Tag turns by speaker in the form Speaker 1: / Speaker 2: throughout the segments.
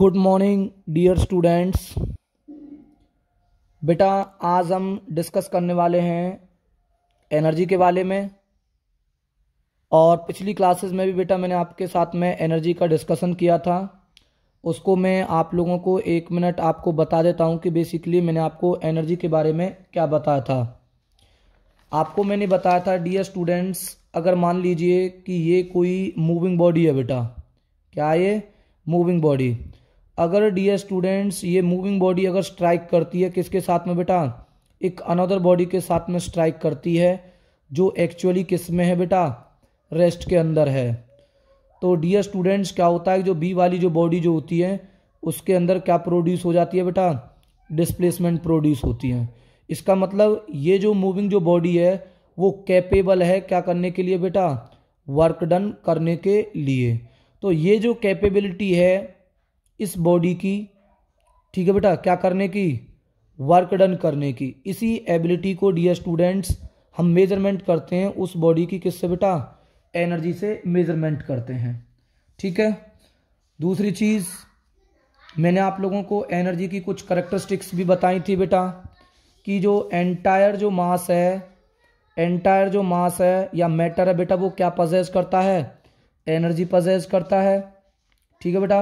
Speaker 1: good morning dear students बेटा आज हम डिस्कस करने वाले हैं एनर्जी के बारे में और पिछली क्लासेस में भी बेटा मैंने आपके साथ में एनर्जी का डिस्कशन किया था उसको मैं आप लोगों को एक मिनट आपको बता देता हूँ कि बेसिकली मैंने आपको एनर्जी के बारे में क्या बताया था आपको मैंने बताया था डियर स्टूडेंट्स अगर मान लीजिए कि ये कोई मूविंग बॉडी है बेटा क्या ये मूविंग बॉडी अगर डियर स्टूडेंट्स ये मूविंग बॉडी अगर स्ट्राइक करती है किसके साथ में बेटा एक अनदर बॉडी के साथ में स्ट्राइक करती है जो एक्चुअली किस में है बेटा रेस्ट के अंदर है तो डियर स्टूडेंट्स क्या होता है जो बी वाली जो बॉडी जो होती है उसके अंदर क्या प्रोड्यूस हो जाती है बेटा डिस्प्लेसमेंट प्रोड्यूस होती है इसका मतलब ये जो मूविंग जो बॉडी है वो कैपेबल है क्या करने के लिए बेटा वर्क डन करने के लिए तो ये जो कैपेबिलिटी है इस बॉडी की ठीक है बेटा क्या करने की वर्क डन करने की इसी एबिलिटी को डियर स्टूडेंट्स हम मेजरमेंट करते हैं उस बॉडी की किससे बेटा एनर्जी से मेजरमेंट करते हैं ठीक है दूसरी चीज़ मैंने आप लोगों को एनर्जी की कुछ करेक्टरिस्टिक्स भी बताई थी बेटा कि जो एंटायर जो मास है एंटायर जो मास है या मैटर है बेटा वो क्या पजेस करता है एनर्जी पजेस करता है ठीक है बेटा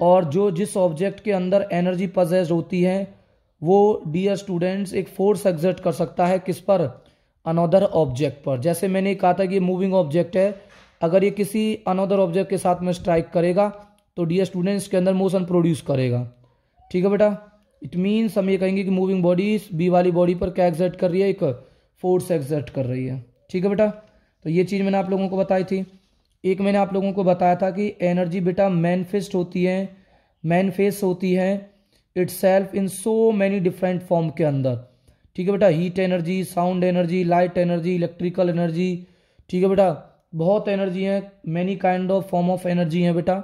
Speaker 1: और जो जिस ऑब्जेक्ट के अंदर एनर्जी पजेस्ड होती है वो डियर स्टूडेंट्स एक फोर्स एग्जर्ट कर सकता है किस पर अनदर ऑब्जेक्ट पर जैसे मैंने कहा था कि ये मूविंग ऑब्जेक्ट है अगर ये किसी अनदर ऑब्जेक्ट के साथ में स्ट्राइक करेगा तो डियर स्टूडेंट्स के अंदर मोशन प्रोड्यूस करेगा ठीक है बेटा इट मीन्स हम ये कहेंगे कि मूविंग बॉडीज बी वाली बॉडी पर क्या एग्जर्ट कर रही है एक फोर्स एग्जर्ट कर रही है ठीक है बेटा तो ये चीज़ मैंने आप लोगों को बताई थी एक मैंने आप लोगों को बताया था कि एनर्जी बेटा मैनफेस्ट होती है मैनफेस होती है itself in so many different form के अंदर ठीक है बेटा heat energy sound energy light energy electrical energy ठीक है बेटा बहुत एनर्जी है many kind of form of energy है बेटा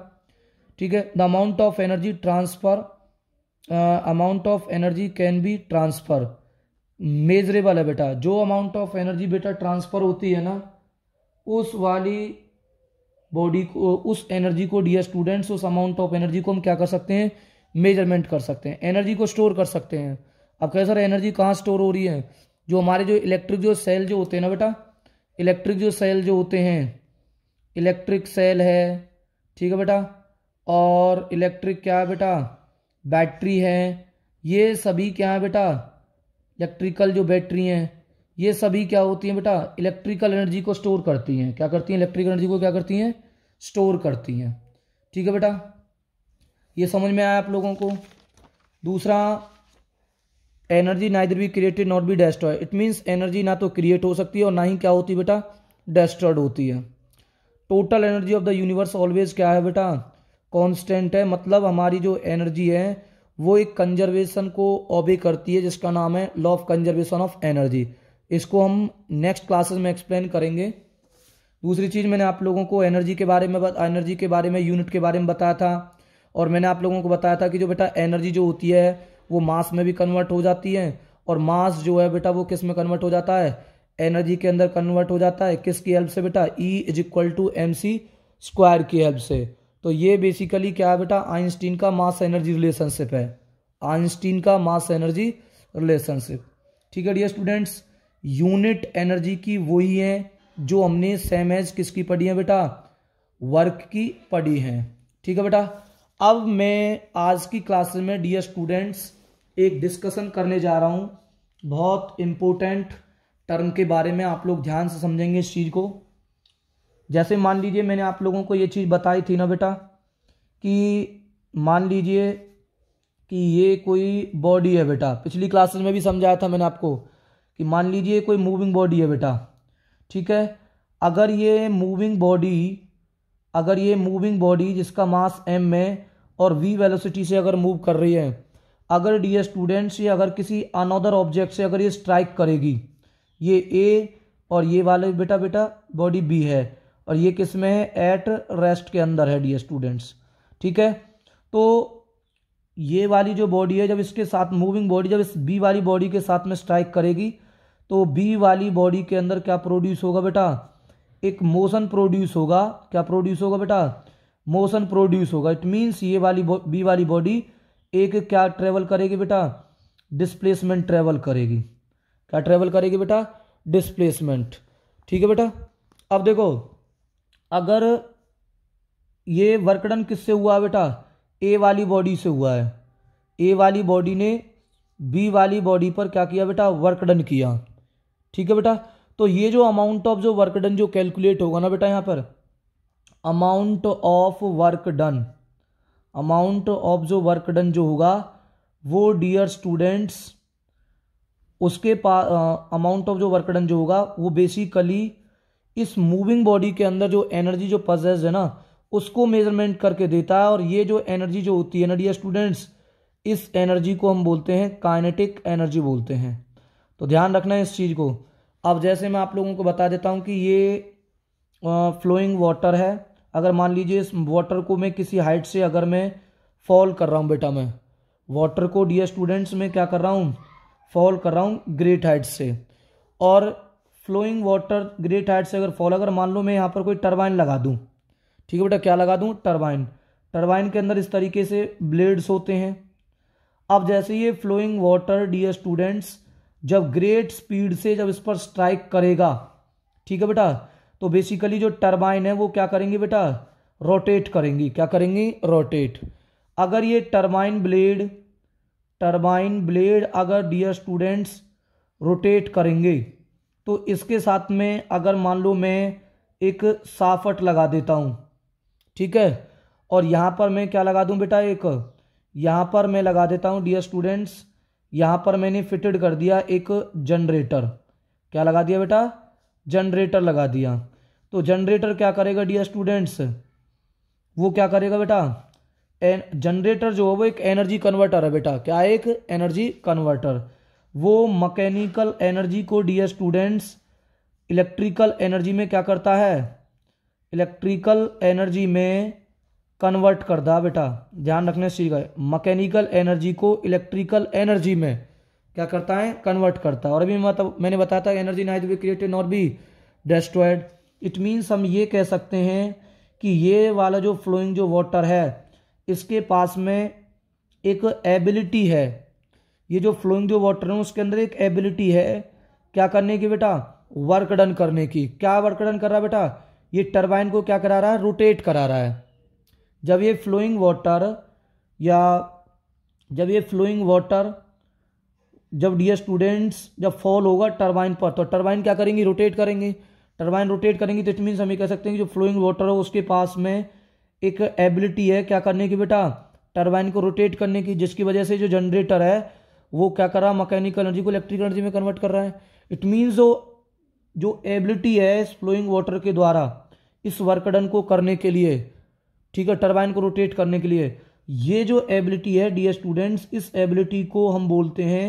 Speaker 1: ठीक है the amount of energy transfer amount of energy can be transfer measurable है बेटा जो अमाउंट ऑफ एनर्जी बेटा ट्रांसफर होती है ना उस वाली बॉडी को उस एनर्जी को डियर स्टूडेंट्स उस अमाउंट ऑफ एनर्जी को हम क्या कर सकते हैं मेजरमेंट कर सकते हैं एनर्जी को स्टोर कर सकते हैं अब कह सर एनर्जी कहाँ स्टोर हो रही है जो हमारे जो इलेक्ट्रिक जो सेल जो होते हैं ना बेटा इलेक्ट्रिक जो सेल जो होते हैं इलेक्ट्रिक सेल है ठीक है बेटा और इलेक्ट्रिक क्या है बेटा बैटरी है ये सभी क्या है बेटा इलेक्ट्रिकल जो बैटरी हैं ये सभी क्या होती हैं बेटा इलेक्ट्रिकल एनर्जी को स्टोर करती हैं क्या करती हैं इलेक्ट्रिकल एनर्जी को क्या करती हैं स्टोर करती हैं ठीक है बेटा ये समझ में आया आप लोगों को दूसरा energy neither be created not be destroy it means energy ना तो क्रिएट हो सकती है और ना ही क्या होती है बेटा डेस्ट्रॉयड होती है total energy of the universe always क्या है बेटा कॉन्स्टेंट है मतलब हमारी जो एनर्जी है वो एक कंजर्वेशन को ऑबे करती है जिसका नाम है law of conservation of energy इसको हम नेक्स्ट क्लासेस में एक्सप्लेन करेंगे दूसरी चीज़ मैंने आप लोगों को एनर्जी के बारे में एनर्जी के बारे में यूनिट के बारे में बताया था और मैंने आप लोगों को बताया था कि जो बेटा एनर्जी जो होती है वो मास में भी कन्वर्ट हो जाती है और मास जो है बेटा वो किस में कन्वर्ट हो जाता है एनर्जी के अंदर कन्वर्ट हो जाता है किसकी हेल्प से बेटा E is equal to M C square की हेल्प से तो ये बेसिकली क्या है बेटा आइंस्टीन का मास एनर्जी रिलेशनशिप है आइंस्टीन का मास एनर्जी रिलेशनशिप ठीक है डियर स्टूडेंट्स यूनिट एनर्जी की वही है जो हमने सेम एज किसकी पढ़ी है बेटा वर्क की पढ़ी है ठीक है बेटा अब मैं आज की क्लास में डियर स्टूडेंट्स एक डिस्कशन करने जा रहा हूँ बहुत इम्पोर्टेंट टर्म के बारे में आप लोग ध्यान से समझेंगे इस चीज़ को जैसे मान लीजिए मैंने आप लोगों को ये चीज़ बताई थी ना बेटा कि मान लीजिए कि ये कोई बॉडी है बेटा पिछली क्लासेस में भी समझाया था मैंने आपको कि मान लीजिए कोई मूविंग बॉडी है बेटा ठीक है अगर ये मूविंग बॉडी अगर ये मूविंग बॉडी जिसका मास एम है और वी वेलोसिटी से अगर मूव कर रही है अगर डी स्टूडेंट्स ये अगर किसी अनदर ऑब्जेक्ट से अगर ये स्ट्राइक करेगी ये ए और ये वाले बेटा बेटा बॉडी बी है और ये किस में है एट रेस्ट के अंदर है डी स्टूडेंट्स ठीक है तो ये वाली जो बॉडी है जब इसके साथ मूविंग बॉडी जब इस बी वाली बॉडी के साथ में स्ट्राइक करेगी तो बी वाली बॉडी के अंदर क्या प्रोड्यूस होगा बेटा एक मोशन प्रोड्यूस होगा क्या प्रोड्यूस होगा बेटा मोशन प्रोड्यूस होगा इट मीन्स ये वाली बी वाली बॉडी एक क्या ट्रेवल करेगी बेटा डिस्प्लेसमेंट ट्रेवल करेगी क्या ट्रेवल करेगी बेटा डिस्प्लेसमेंट ठीक है बेटा अब देखो अगर ये वर्कडन किससे हुआ बेटा ए वाली बॉडी से हुआ है ए वाली बॉडी ने बी वाली बॉडी पर क्या किया बेटा वर्कडन किया ठीक है बेटा तो ये जो अमाउंट ऑफ जो वर्क डन जो कैलकुलेट होगा ना बेटा यहाँ पर amount of work done amount of जो वर्क डन जो होगा वो डियर स्टूडेंट्स उसके पास अमाउंट ऑफ जो वर्क डन जो होगा वो बेसिकली इस मूविंग बॉडी के अंदर जो एनर्जी जो पजेस है ना उसको मेजरमेंट करके देता है और ये जो एनर्जी जो होती है ना डियर स्टूडेंट्स इस एनर्जी को हम बोलते हैं काइनेटिक एनर्जी बोलते हैं तो ध्यान रखना है इस चीज़ को अब जैसे मैं आप लोगों को बता देता हूँ कि ये फ्लोइंग वाटर है अगर मान लीजिए इस वाटर को मैं किसी हाइट से अगर मैं फॉल कर रहा हूँ बेटा मैं वाटर को डियर स्टूडेंट्स में क्या कर रहा हूँ फॉल कर रहा हूँ ग्रेट हाइट से और फ्लोइंग वाटर ग्रेट हाइट से अगर फॉल अगर मान लो मैं यहाँ पर कोई टर्बाइन लगा दूँ ठीक है बेटा क्या लगा दूँ टर्बाइन टर्बाइन के अंदर इस तरीके से ब्लेड्स होते हैं अब जैसे ये फ्लोइंग वाटर डियर स्टूडेंट्स जब ग्रेट स्पीड से जब इस पर स्ट्राइक करेगा ठीक है बेटा तो बेसिकली जो टरबाइन है वो क्या करेंगी बेटा रोटेट करेंगी क्या करेंगी रोटेट अगर ये टरबाइन ब्लेड टरबाइन ब्लेड अगर डियर स्टूडेंट्स रोटेट करेंगे तो इसके साथ में अगर मान लो मैं एक साफट लगा देता हूँ ठीक है और यहाँ पर मैं क्या लगा दूँ बेटा एक यहाँ पर मैं लगा देता हूँ डियर स्टूडेंट्स यहाँ पर मैंने फिटेड कर दिया एक जनरेटर क्या लगा दिया बेटा जनरेटर लगा दिया तो जनरेटर क्या करेगा डियर स्टूडेंट्स वो क्या करेगा बेटा एन जनरेटर जो है वो एक एनर्जी कन्वर्टर है बेटा क्या है एक एनर्जी कन्वर्टर वो मकैनिकल एनर्जी को डियर स्टूडेंट्स इलेक्ट्रिकल एनर्जी में क्या करता है इलेक्ट्रिकल एनर्जी में कन्वर्ट कर दा बेटा ध्यान रखने से गए मकैनिकल एनर्जी को इलेक्ट्रिकल एनर्जी में क्या करता है कन्वर्ट करता है और अभी मतलब मैंने बताया था energy neither be created not be destroyed it means हम ये कह सकते हैं कि ये वाला जो फ्लोइंग जो वाटर है इसके पास में एक एबिलिटी है ये जो फ्लोइंग जो वाटर है उसके अंदर एक एबिलिटी है क्या करने की बेटा वर्क डन करने की क्या वर्क डन कर रहा है बेटा ये टर्बाइन को क्या करा रहा है रोटेट करा रहा है जब ये फ्लोइंग वाटर या जब ये फ्लोइंग वाटर जब डी स्टूडेंट्स जब फॉल होगा टरबाइन पर तो टरबाइन क्या करेंगी रोटेट करेंगे टरबाइन रोटेट करेंगी तो इट मीन्स हम ये कह सकते हैं कि जो फ्लोइंग वाटर है उसके पास में एक एबिलिटी है क्या करने की बेटा टरबाइन को रोटेट करने की जिसकी वजह से जो जनरेटर है वो क्या कर रहा है मकैनिकल एनर्जी को इलेक्ट्रिकल एनर्जी में कन्वर्ट कर रहा है इट मीन्स जो जो एबिलिटी है इस फ्लोइंग वाटर के द्वारा इस वर्कडन को करने के लिए ठीक है टरबाइन को रोटेट करने के लिए ये जो एबिलिटी है डी स्टूडेंट्स इस एबिलिटी को हम बोलते हैं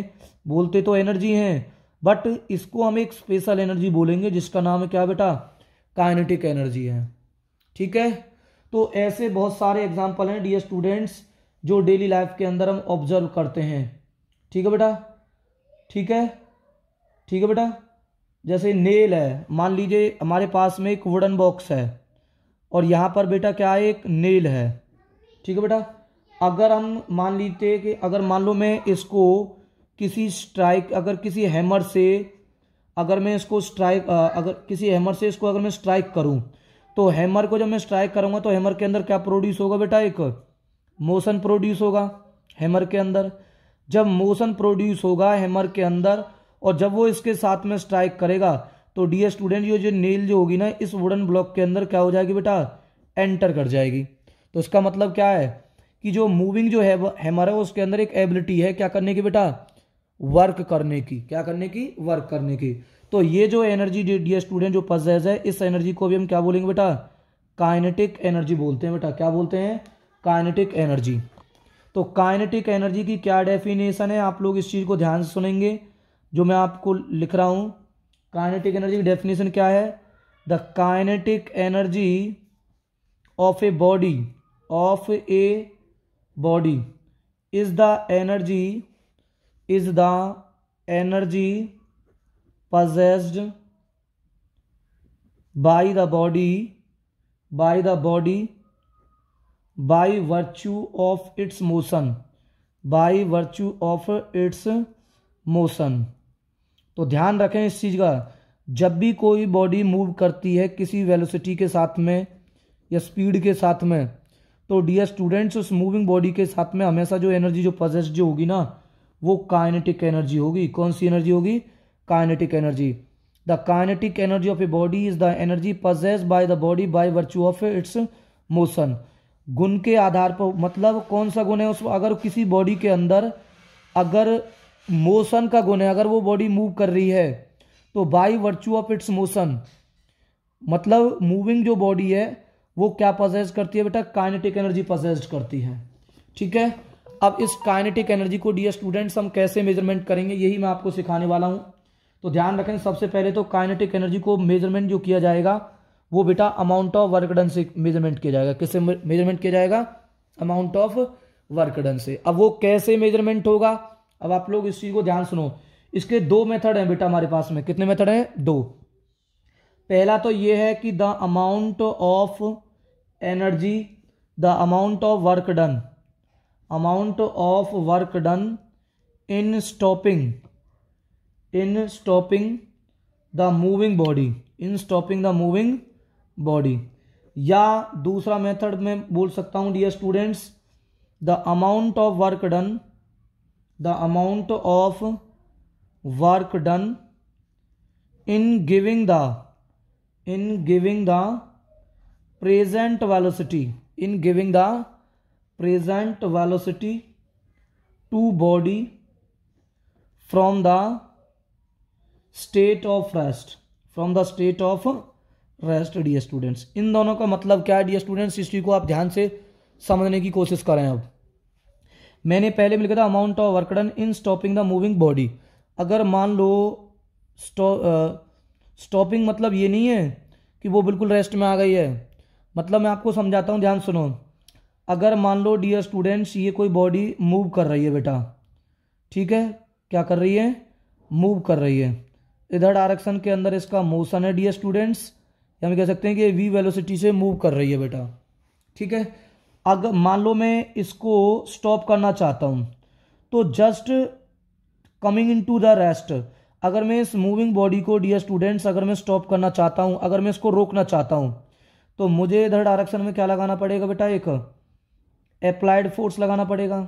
Speaker 1: बोलते तो एनर्जी हैं बट इसको हम एक स्पेशल एनर्जी बोलेंगे जिसका नाम है क्या बेटा काइनेटिक एनर्जी है ठीक है तो ऐसे बहुत सारे एग्जाम्पल हैं डी स्टूडेंट्स जो डेली लाइफ के अंदर हम ऑब्जर्व करते हैं ठीक है बेटा ठीक है ठीक है बेटा जैसे नेल है मान लीजिए हमारे पास में एक वुडन बॉक्स है और यहाँ पर बेटा क्या है एक नेल है ठीक है बेटा अगर हम मान लीजिए कि अगर मान लो मैं इसको किसी स्ट्राइक अगर किसी हैमर से अगर मैं इसको स्ट्राइक अगर किसी हैमर से इसको अगर मैं स्ट्राइक करूँ तो हैमर को जब मैं स्ट्राइक करूंगा तो हैमर के अंदर क्या प्रोड्यूस होगा बेटा एक मोशन प्रोड्यूस होगा हैमर के अंदर जब मोशन प्रोड्यूस होगा हैमर के अंदर और जब वो इसके साथ में स्ट्राइक करेगा तो डी स्टूडेंट ये जो नील जो होगी ना इस वुडन ब्लॉक के अंदर क्या हो जाएगी बेटा एंटर कर जाएगी तो इसका मतलब क्या है कि जो मूविंग जो है हमारा उसके अंदर एक एबिलिटी है क्या करने की बेटा वर्क करने की क्या करने की वर्क करने की तो ये जो एनर्जी डी स्टूडेंट जो पजेज है इस एनर्जी को भी हम क्या बोलेंगे बेटा काइनेटिक एनर्जी बोलते हैं बेटा क्या बोलते हैं काइनेटिक एनर्जी तो काइनेटिक एनर्जी की क्या डेफिनेशन है आप लोग इस चीज़ को ध्यान से सुनेंगे जो मैं आपको लिख रहा हूँ काइनेटिक एनर्जी की डेफिनेशन क्या है the kinetic energy of a body of a body is the energy is the energy possessed by the body by the body by virtue of its motion by virtue of its motion तो ध्यान रखें इस चीज़ का जब भी कोई body move करती है किसी वेलोसिटी के साथ में या स्पीड के साथ में तो डियर स्टूडेंट्स उस मूविंग बॉडी के साथ में हमेशा जो एनर्जी जो पजेस्ट जो होगी ना वो काइनेटिक एनर्जी होगी कौन सी एनर्जी होगी kinetic energy the kinetic energy of a body is the energy possess by the body by virtue of its motion गुण के आधार पर मतलब कौन सा गुण है उस अगर किसी बॉडी के अंदर अगर मोशन का गुण है अगर वो बॉडी मूव कर रही है तो by virtue of its motion मतलब मूविंग जो बॉडी है वो क्या प्रोजेस्ट करती है बेटा काइनेटिक एनर्जी प्रोजेस्ट करती है ठीक है अब इस काइनेटिक एनर्जी को डी स्टूडेंट्स हम कैसे मेजरमेंट करेंगे यही मैं आपको सिखाने वाला हूँ तो ध्यान रखें सबसे पहले तो काइनेटिक एनर्जी को मेजरमेंट जो किया जाएगा वो बेटा अमाउंट ऑफ वर्क डन से मेजरमेंट किया जाएगा किससे मेजरमेंट किया जाएगा अमाउंट ऑफ वर्क डन से अब वो कैसे मेजरमेंट होगा अब आप लोग इस चीज़ को ध्यान सुनो इसके दो मेथड हैं बेटा हमारे पास में कितने मेथड हैं दो पहला तो ये है कि the amount of energy the amount of work done amount of work done in stopping in stopping the moving body in stopping the moving body या दूसरा मेथड में बोल सकता हूँ dear students the amount of work done the amount of work done in giving the in giving the present velocity in giving the present velocity to body from the state of rest from the state of rest dear students इन दोनों का मतलब क्या है dear students history को आप ध्यान से समझने की कोशिश करें अब मैंने पहले में लिखा था amount of work done in stopping the moving body अगर मान लो स्टॉपिंग मतलब ये नहीं है कि वो बिल्कुल रेस्ट में आ गई है मतलब मैं आपको समझाता हूँ ध्यान सुनो अगर मान लो डियर स्टूडेंट्स ये कोई बॉडी मूव कर रही है बेटा ठीक है क्या कर रही है मूव कर रही है इधर डायरेक्शन के अंदर इसका मोशन है डियर स्टूडेंट्स हम कह सकते हैं कि वी वेलोसिटी से मूव कर रही है बेटा ठीक है अगर मान लो मैं इसको स्टॉप करना चाहता हूँ तो just coming in to the rest अगर मैं इस मूविंग बॉडी को डियर स्टूडेंट्स अगर मैं स्टॉप करना चाहता हूँ अगर मैं इसको रोकना चाहता हूँ तो मुझे इधर डायरेक्शन में क्या लगाना पड़ेगा बेटा एक अप्लाइड फोर्स लगाना पड़ेगा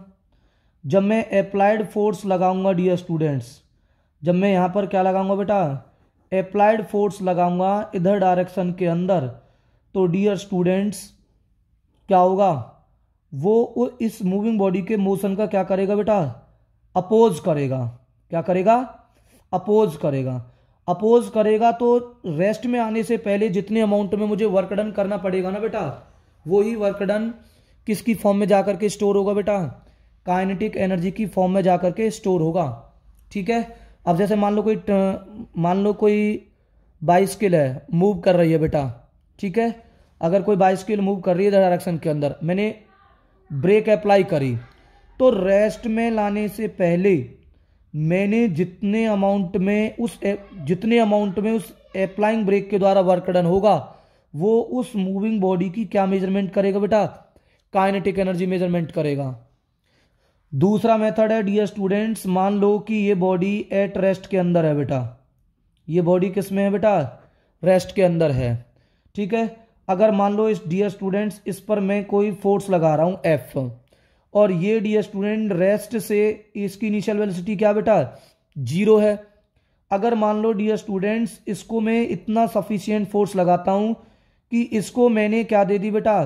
Speaker 1: जब मैं अप्लाइड फोर्स लगाऊंगा डियर स्टूडेंट्स जब मैं यहाँ पर क्या लगाऊंगा बेटा अप्लाइड फोर्स लगाऊंगा इधर डायरेक्शन के अंदर तो डियर स्टूडेंट्स क्या होगा वो इस मूविंग बॉडी के मोशन का क्या करेगा बेटा अपोज करेगा क्या करेगा अपोज करेगा अपोज करेगा तो रेस्ट में आने से पहले जितने अमाउंट में मुझे वर्क डन करना पड़ेगा ना बेटा वही वर्क डन किसकी फॉर्म में जाकर के स्टोर होगा बेटा काइनेटिक एनर्जी की फॉर्म में जाकर के स्टोर होगा ठीक है अब जैसे मान लो कोई मान लो कोई बाइस्किल है मूव कर रही है बेटा ठीक है अगर कोई बाइस्किल मूव कर रही है डायरेक्शन के अंदर मैंने ब्रेक अप्लाई करी तो रेस्ट में लाने से पहले मैंने जितने अमाउंट में उस जितने अमाउंट में उस अप्लाइंग ब्रेक के द्वारा वर्क डन होगा वो उस मूविंग बॉडी की क्या मेजरमेंट करेगा बेटा काइनेटिक एनर्जी मेजरमेंट करेगा दूसरा मेथड है डियर स्टूडेंट्स मान लो कि ये बॉडी एट रेस्ट के अंदर है बेटा ये बॉडी किस में है बेटा रेस्ट के अंदर है ठीक है अगर मान लो इस डियर स्टूडेंट्स इस पर मैं कोई फोर्स लगा रहा हूँ एफ और ये डियर स्टूडेंट रेस्ट से इसकी इनिशियल वेलोसिटी क्या बेटा जीरो है अगर मान लो डियर स्टूडेंट्स इसको मैं इतना सफिशियंट फोर्स लगाता हूँ कि इसको मैंने क्या दे दी बेटा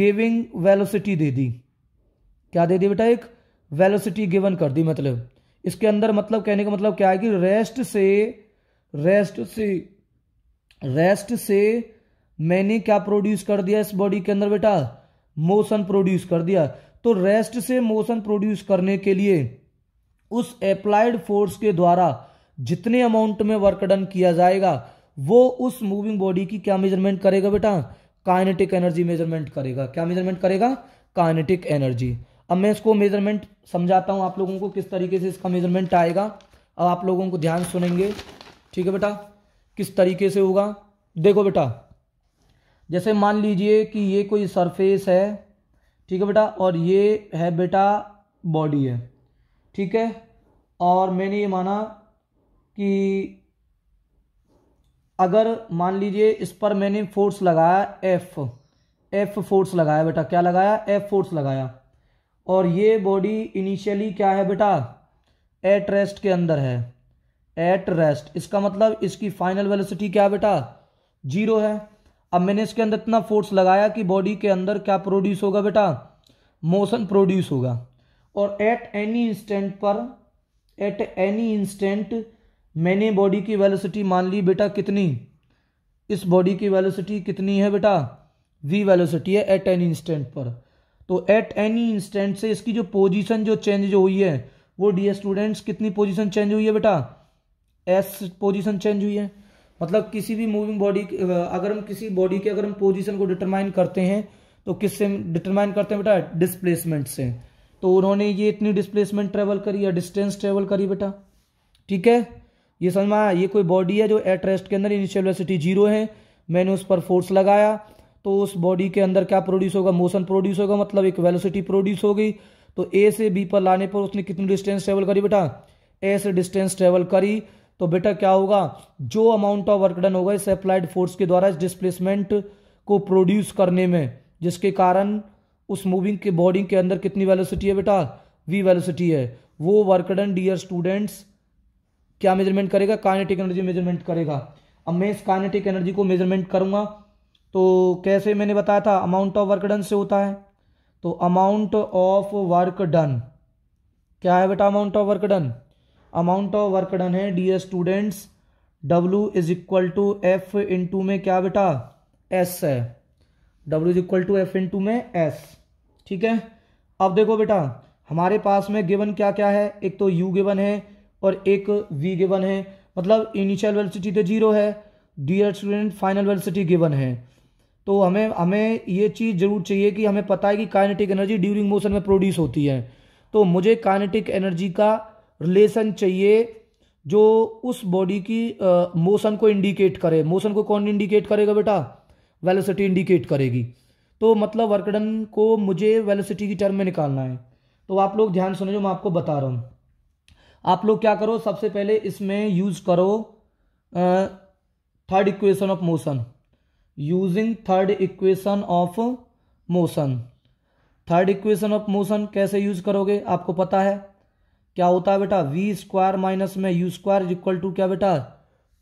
Speaker 1: गिविंग वेलोसिटी दे दी क्या दे दी बेटा एक वेलोसिटी गिवन कर दी मतलब इसके अंदर मतलब कहने का मतलब क्या है कि रेस्ट से रेस्ट से रेस्ट से मैंने क्या प्रोड्यूस कर दिया इस बॉडी के अंदर बेटा मोशन प्रोड्यूस कर दिया तो रेस्ट से मोशन प्रोड्यूस करने के लिए उस अप्लाइड फोर्स के द्वारा जितने अमाउंट में वर्क डन किया जाएगा वो उस मूविंग बॉडी की क्या मेजरमेंट करेगा बेटा काइनेटिक एनर्जी मेजरमेंट करेगा क्या मेजरमेंट करेगा काइनेटिक एनर्जी अब मैं इसको मेजरमेंट समझाता हूँ आप लोगों को किस तरीके से इसका मेजरमेंट आएगा अब आप लोगों को ध्यान सुनेंगे ठीक है बेटा किस तरीके से होगा देखो बेटा जैसे मान लीजिए कि ये कोई सरफेस है ठीक है बेटा और ये है बेटा बॉडी है ठीक है और मैंने ये माना कि अगर मान लीजिए इस पर मैंने फोर्स लगाया एफ़ एफ फोर्स लगाया बेटा क्या लगाया एफ फोर्स लगाया और ये बॉडी इनिशियली क्या है बेटा एट रेस्ट के अंदर है एट रेस्ट इसका मतलब इसकी फाइनल वेलोसिटी क्या है बेटा जीरो है अब मैंने इसके अंदर इतना फोर्स लगाया कि बॉडी के अंदर क्या प्रोड्यूस होगा बेटा मोशन प्रोड्यूस होगा और एट एनी इंस्टेंट पर एट एनी इंस्टेंट मैंने बॉडी की वेलोसिटी मान ली बेटा कितनी इस बॉडी की वेलोसिटी कितनी है बेटा वी वेलोसिटी है एट एनी इंस्टेंट पर तो एट एनी इंस्टेंट से इसकी जो पोजीशन जो चेंज जो हुई है वो डी स्टूडेंट्स कितनी पोजीशन चेंज हुई है बेटा एस पोजीशन चेंज हुई है मतलब किसी भी मूविंग बॉडी अगर हम किसी बॉडी के अगर हम पोजीशन को डिटरमाइन करते हैं तो किससे डिटरमाइन करते हैं बेटा डिस्प्लेसमेंट से तो उन्होंने ये इतनी डिस्प्लेसमेंट ट्रेवल करी या डिस्टेंस ट्रेवल करी बेटा ठीक है ये समझ में आया ये कोई बॉडी है जो एट रेस्ट के अंदर इनिशियल वेलोसिटी जीरो है मैंने उस पर फोर्स लगाया तो उस बॉडी के अंदर क्या प्रोड्यूस होगा मोशन प्रोड्यूस होगा मतलब एक वेलोसिटी प्रोड्यूस हो गई तो ए से बी पर लाने पर उसने कितनी डिस्टेंस ट्रेवल करी बेटा ए से डिस्टेंस ट्रेवल करी तो बेटा क्या होगा जो अमाउंट ऑफ वर्क डन होगा इस अप्लाइड फोर्स के द्वारा इस डिस्प्लेसमेंट को प्रोड्यूस करने में जिसके कारण उस मूविंग के बॉडी के अंदर कितनी वेलोसिटी है बेटा वी वेलोसिटी है वो वर्क डन डियर स्टूडेंट्स क्या मेजरमेंट करेगा काइनेटिक एनर्जी मेजरमेंट करेगा अब मैं इस काइनेटिक एनर्जी को मेजरमेंट करूंगा तो कैसे मैंने बताया था अमाउंट ऑफ वर्क डन से होता है तो अमाउंट ऑफ वर्क डन क्या है बेटा amount of work done amount of work done है dear students W is equal to F into में क्या बेटा एस है W is equal to F into में एस ठीक है अब देखो बेटा हमारे पास में गिवन क्या क्या है एक तो यू गिवन है और एक वी गिवन है मतलब इनिशियल वेलोसिटी तो जीरो है dear student final velocity given है तो हमें हमें ये चीज़ जरूर चाहिए कि हमें पता है कि काइनेटिक एनर्जी ड्यूरिंग मोशन में प्रोड्यूस होती है तो मुझे काइनेटिक एनर्जी का रिलेशन चाहिए जो उस बॉडी की मोशन को इंडिकेट करे मोशन को कौन इंडिकेट करेगा बेटा वेलोसिटी इंडिकेट करेगी तो मतलब वर्कडन को मुझे वेलोसिटी की टर्म में निकालना है तो आप लोग ध्यान सुनो जो मैं आपको बता रहा हूँ आप लोग क्या करो सबसे पहले इसमें यूज करो third equation of motion using third equation of motion third equation of motion कैसे यूज करोगे आपको पता है क्या होता है बेटा वी स्क्वायर माइनस में U square is equal to क्या बेटा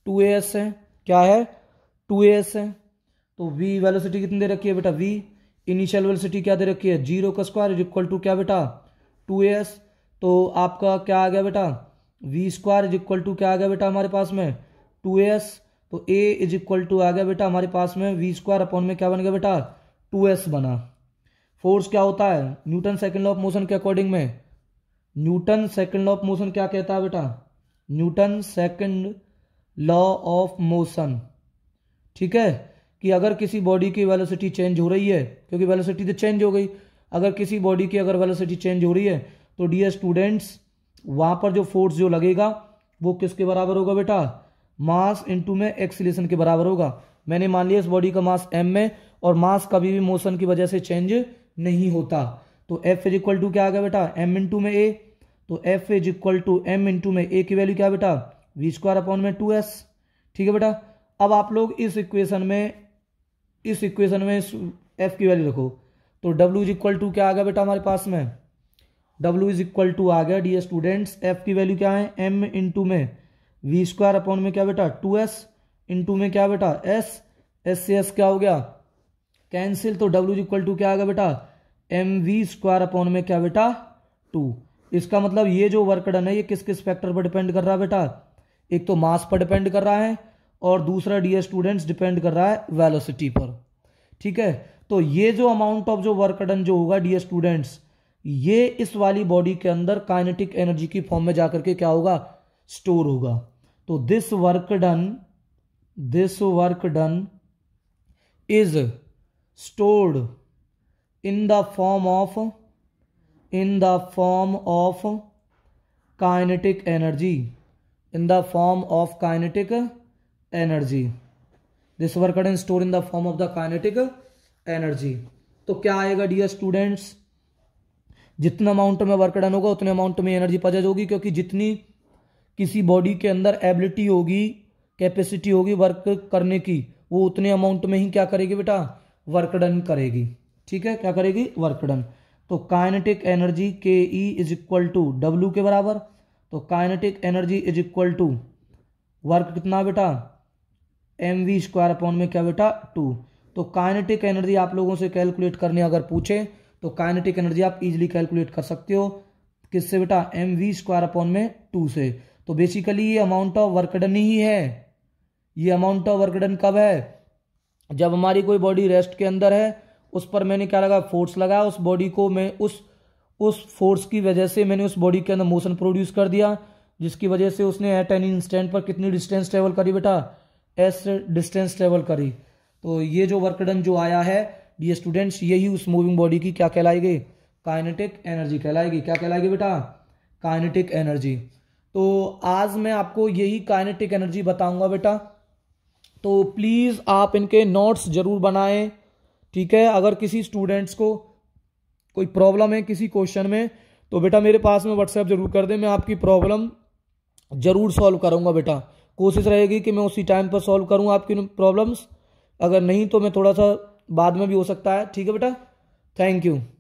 Speaker 1: टू ए एस है क्या है टू ए एस है तो वी वेलोसिटी कितनी दे रखी है बेटा वी इनिशियल वेलोसिटी क्या दे रखी है जीरो का स्क्वायर इज इक्वल टू क्या बेटा टू ए एस तो आपका क्या आ गया बेटा V square is equal to क्या आ गया बेटा हमारे पास में टू ए एस तो ए इज इक्वल टू आ गया बेटा हमारे पास में वी स्क्वायर अपॉन में क्या बन गया बेटा टू एस बना फोर्स क्या होता है Newton second law of motion के अकॉर्डिंग में Newton second law of motion क्या कहता है बेटा Newton second law of motion ठीक है कि अगर किसी बॉडी की वेलोसिटी चेंज हो रही है क्योंकि वेलोसिटी तो चेंज हो गई अगर किसी बॉडी की अगर वेलोसिटी चेंज हो रही है तो डियर स्टूडेंट्स वहाँ पर जो फोर्स जो लगेगा वो किसके बराबर होगा बेटा मास इंटू में एक्सीलेशन के बराबर होगा मैंने मान लिया इस बॉडी का मास एम में और मास कभी भी मोशन की वजह से चेंज नहीं होता तो एफ इज इक्वल टू क्या आ गया बेटा एम इंटू में ए तो F is equal to M into में ए की वैल्यू क्या बेटा वी स्क्वायर अपॉन में टू एस ठीक है बेटा अब आप लोग इस इक्वेशन में इस इक्वेशन में एफ की वैल्यू रखो तो डब्ल्यू इज इक्वल टू क्या आ गया बेटा हमारे पास में डब्ल्यू इज इक्वल टू आ गया डी स्टूडेंट्स एफ की वैल्यू क्या है एम इंटू में वी स्क्वायर अपॉन में क्या बेटा टू एस इंटू में क्या बेटा एस एस से एस क्या हो गया कैंसिल तो डब्ल्यू इक्वल टू क्या आ गया बेटा एम वी स्क्वायर अपॉन में क्या बेटा टू इसका मतलब ये जो वर्क डन है ये किस किस फैक्टर पर डिपेंड कर रहा है बेटा एक तो मास पर डिपेंड कर रहा है और दूसरा डी स्टूडेंट्स डिपेंड कर रहा है वेलोसिटी पर ठीक है तो ये जो अमाउंट ऑफ जो वर्क डन जो होगा डी स्टूडेंट्स ये इस वाली बॉडी के अंदर काइनेटिक एनर्जी की फॉर्म में जाकर के क्या होगा स्टोर होगा तो this work done this work done is stored in the form of in the form of kinetic energy in the form of kinetic energy this work in store in the form of the kinetic energy तो क्या आएगा dear students जितना amount में work done होगा उतने amount में energy पचज होगी क्योंकि जितनी किसी बॉडी के अंदर एबिलिटी होगी कैपेसिटी होगी वर्क करने की वो उतने अमाउंट में ही क्या करेगी बेटा वर्क डन करेगी ठीक है क्या करेगी वर्क डन तो काइनेटिक एनर्जी के E is equal to W के बराबर तो kinetic energy is equal to work कितना बेटा एम वी स्क्वायर अपॉन में क्या बेटा टू तो काइनेटिक एनर्जी आप लोगों से कैलकुलेट करने अगर पूछे तो काइनेटिक एनर्जी आप इजीली कैलकुलेट कर सकते हो किससे बेटा एम वी स्क्वायर अपॉन में टू से तो बेसिकली ये अमाउंट ऑफ वर्कडन ही है ये अमाउंट ऑफ वर्कडन कब है जब हमारी कोई बॉडी रेस्ट के अंदर है उस पर मैंने क्या लगा फोर्स लगाया उस बॉडी को मैं उस उस फोर्स की वजह से मैंने उस बॉडी के अंदर मोशन प्रोड्यूस कर दिया जिसकी वजह से उसने एट एन इंस्टेंट पर कितनी डिस्टेंस ट्रेवल करी बेटा एस डिस्टेंस ट्रेवल करी तो ये जो वर्कडन जो आया है ये स्टूडेंट्स यही उस मूविंग बॉडी की क्या कहलाएगी काइनेटिक एनर्जी कहलाएगी क्या कहलाएगी बेटा काइनेटिक एनर्जी तो आज मैं आपको यही काइनेटिक एनर्जी बताऊंगा बेटा तो प्लीज़ आप इनके नोट्स ज़रूर बनाएं ठीक है अगर किसी स्टूडेंट्स को कोई प्रॉब्लम है किसी क्वेश्चन में तो बेटा मेरे पास में व्हाट्सएप जरूर कर दें मैं आपकी प्रॉब्लम जरूर सॉल्व करूंगा बेटा कोशिश रहेगी कि मैं उसी टाइम पर सॉल्व करूँ आपकी प्रॉब्लम्स अगर नहीं तो मैं थोड़ा सा बाद में भी हो सकता है ठीक है बेटा थैंक यू